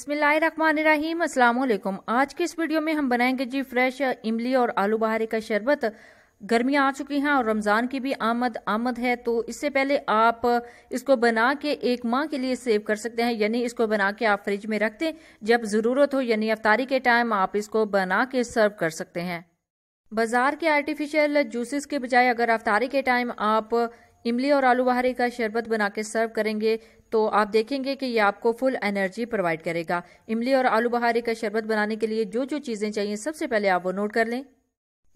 अस्सलाम वालेकुम आज की इस वीडियो में हम बनाएंगे जी फ्रेश इमली और आलू बहारे का शरबत गर्मी आ चुकी हैं और रमज़ान की भी आमद आमद है तो इससे पहले आप इसको बना के एक माह के लिए सेव कर सकते हैं यानी इसको बना के आप फ्रिज में रखते जब ज़रूरत हो यानी अफ्तारी के टाइम आप इसको बना के सर्व कर सकते हैं बाज़ार के आर्टिफिशियल जूसेस के बजाय अगर अफ्तारी के टाइम आप इमली और आलू बहारी का शरबत बना के सर्व करेंगे तो आप देखेंगे कि ये आपको फुल एनर्जी प्रोवाइड करेगा इमली और आलू बहारी का शरबत बनाने के लिए जो जो चीज़ें चाहिए सबसे पहले आप वो नोट कर लें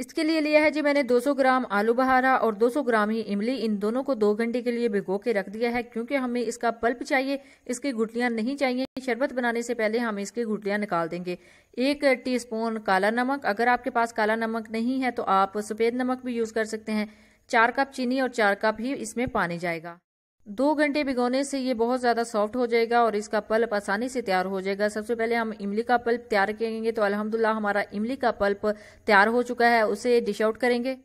इसके लिए लिया है जी मैंने 200 ग्राम आलू बहारा और 200 ग्राम ही इमली इन दोनों को दो घंटे के लिए भिगो के रख दिया है क्योंकि हमें इसका पल्प चाहिए इसकी गुटलियां नहीं चाहिए शरबत बनाने से पहले हम इसकी गुटलियां निकाल देंगे एक टीस्पून काला नमक अगर आपके पास काला नमक नहीं है तो आप सफ़ेद नमक भी यूज़ कर सकते हैं चार कप चीनी और चार कप ही इसमें पानी जाएगा दो घंटे भिगोने से ये बहुत ज़्यादा सॉफ्ट हो जाएगा और इसका पल्प आसानी से तैयार हो जाएगा सबसे पहले हम इमली का पल्प तैयार करेंगे तो अल्हम्दुलिल्लाह हमारा इमली का पल्प तैयार हो चुका है उसे डिश आउट करेंगे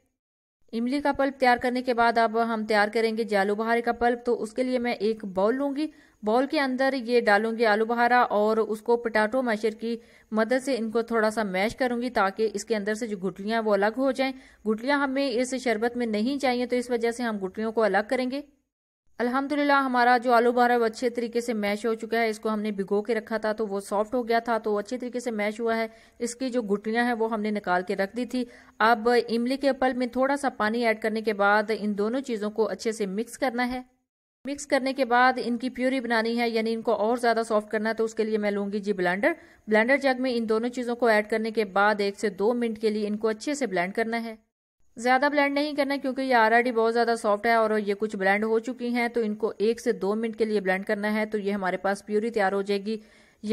इमली का पल्प तैयार करने के बाद अब हम तैयार करेंगे जालू बहारी का पल्प तो उसके लिए मैं एक बाउल लूँगी बॉल के अंदर ये डालूंगी आलू बहारा और उसको पटाटो मैशर की मदद से इनको थोड़ा सा मैश करूंगी ताकि इसके अंदर से जो गुटलियां वो अलग हो जाएं गुटलियां हमें इस शरबत में नहीं चाहिए तो इस वजह से हम गुटलियों को अलग करेंगे अल्हम्दुलिल्लाह हमारा जो आलू बहारा वो अच्छे तरीके से मैश हो चुका है इसको हमने भिगो के रखा था तो वो सॉफ्ट हो गया था तो अच्छे तरीके से मैश हुआ है इसकी जो गुटलियां हैं वो हमने निकाल के रख दी थी अब इमली के पल में थोड़ा सा पानी ऐड करने के बाद इन दोनों चीज़ों को अच्छे से मिक्स करना है मिक्स करने के बाद इनकी प्यूरी बनानी है यानी इनको और ज़्यादा सॉफ्ट करना है तो उसके लिए मैं लूँगी जी ब्लेंडर ब्लेंडर जग में इन दोनों चीज़ों को ऐड करने के बाद एक से दो मिनट के लिए इनको अच्छे से ब्लेंड करना है ज़्यादा ब्लेंड नहीं करना क्योंकि ये आरआरडी बहुत ज़्यादा सॉफ्ट है और ये कुछ ब्लेंड हो चुकी हैं तो इनको एक से दो मिनट के लिए ब्लेंड करना है तो ये हमारे पास प्यूरी तैयार हो जाएगी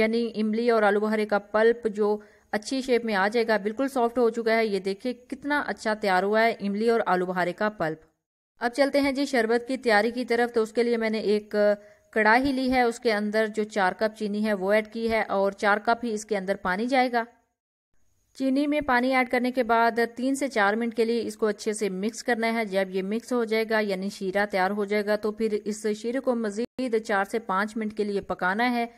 यानी इमली और आलू बहरे का पल्प जो अच्छी शेप में आ जाएगा बिल्कुल सॉफ्ट हो चुका है ये देखिए कितना अच्छा तैयार हुआ है इमली और आलू बहारे का पल्प अब चलते हैं जी शरबत की तैयारी की तरफ तो उसके लिए मैंने एक कढ़ाई ली है उसके अंदर जो चार कप चीनी है वो ऐड की है और चार कप ही इसके अंदर पानी जाएगा चीनी में पानी ऐड करने के बाद तीन से चार मिनट के लिए इसको अच्छे से मिक्स करना है जब ये मिक्स हो जाएगा यानी शीरा तैयार हो जाएगा तो फिर इस शीरे को मज़ीद चार से पाँच मिनट के लिए पकाना है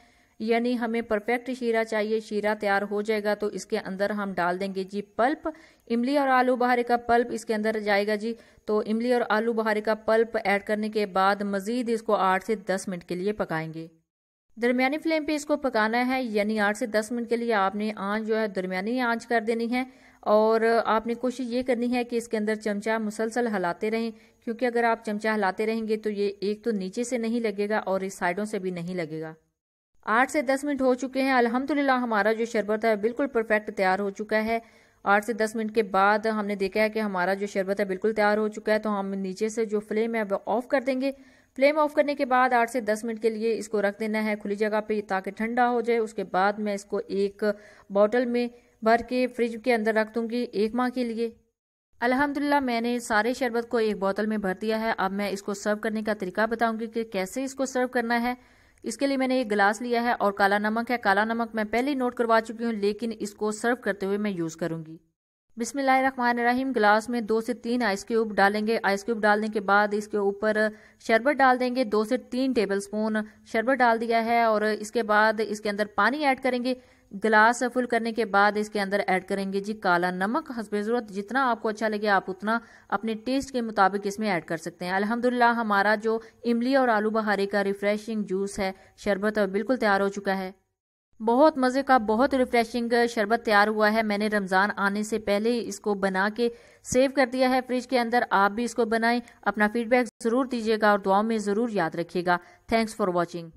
यानी हमें परफेक्ट शीरा चाहिए शीरा तैयार हो जाएगा तो इसके अंदर हम डाल देंगे जी पल्प इमली और आलू बहारे का पल्प इसके अंदर जाएगा जी तो इमली और आलू बहारे का पल्प ऐड करने के बाद मज़ीद इसको आठ से दस मिनट के लिए पकाएंगे दरमियानी फ्लेम पे इसको पकाना है यानी आठ से दस मिनट के लिए आपने आंच जो है दरमियानी आंच कर देनी है और आपने कोशिश ये करनी है कि इसके अंदर चमचा मुसलसल हिलाते रहें क्योंकि अगर आप चमचा हिलाते रहेंगे तो ये एक तो नीचे से नहीं लगेगा और इस साइडों से भी नहीं लगेगा आठ से दस मिनट हो चुके हैं अलहमदुल्ला हमारा जो शरबत है बिल्कुल परफेक्ट तैयार हो चुका है आठ से दस मिनट के बाद हमने देखा है कि हमारा जो शरबत है बिल्कुल तैयार हो चुका है तो हम नीचे से जो फ्लेम है वो ऑफ़ कर देंगे फ्लेम ऑफ करने के बाद आठ से दस मिनट के लिए इसको रख देना है खुली जगह पे ताकि ठंडा हो जाए उसके बाद मैं इसको एक बॉटल में भर के फ्रिज के अंदर रख दूंगी एक माह के लिए अल्हम्दुलिल्लाह मैंने सारे शरबत को एक बोतल में भर दिया है अब मैं इसको सर्व करने का तरीका बताऊंगी कि कैसे इसको सर्व करना है इसके लिए मैंने एक गिलास लिया है और काला नमक है काला नमक मैं पहले नोट करवा चुकी हूँ लेकिन इसको सर्व करते हुए मैं यूज़ करूँगी बिसमीम गिलास में दो से तीन आइस क्यूब डालेंगे आइस क्यूब डालने के बाद इसके ऊपर शरबत डाल देंगे दो से तीन टेबल स्पून शरबत डाल दिया है और इसके बाद इसके अंदर पानी ऐड करेंगे गिलास फुल करने के बाद इसके अंदर ऐड करेंगे जी काला नमक हसब ज़रूरत जितना आपको अच्छा लगे आप उतना अपने टेस्ट के मुताबिक इसमें ऐड कर सकते हैं अल्हम्दुलिल्लाह हमारा जो इमली और आलू बहारे का रिफ़्रेशिंग जूस है शरबत बिल्कुल तैयार हो चुका है बहुत मज़े का बहुत रिफ़्रेशिंग शरबत तैयार हुआ है मैंने रमज़ान आने से पहले इसको बना के सेव कर दिया है फ्रिज के अंदर आप भी इसको बनाएं अपना फीडबैक ज़रूर दीजिएगा और दुआओं में ज़रूर याद रखिएगा थैंक्स फॉर वॉचिंग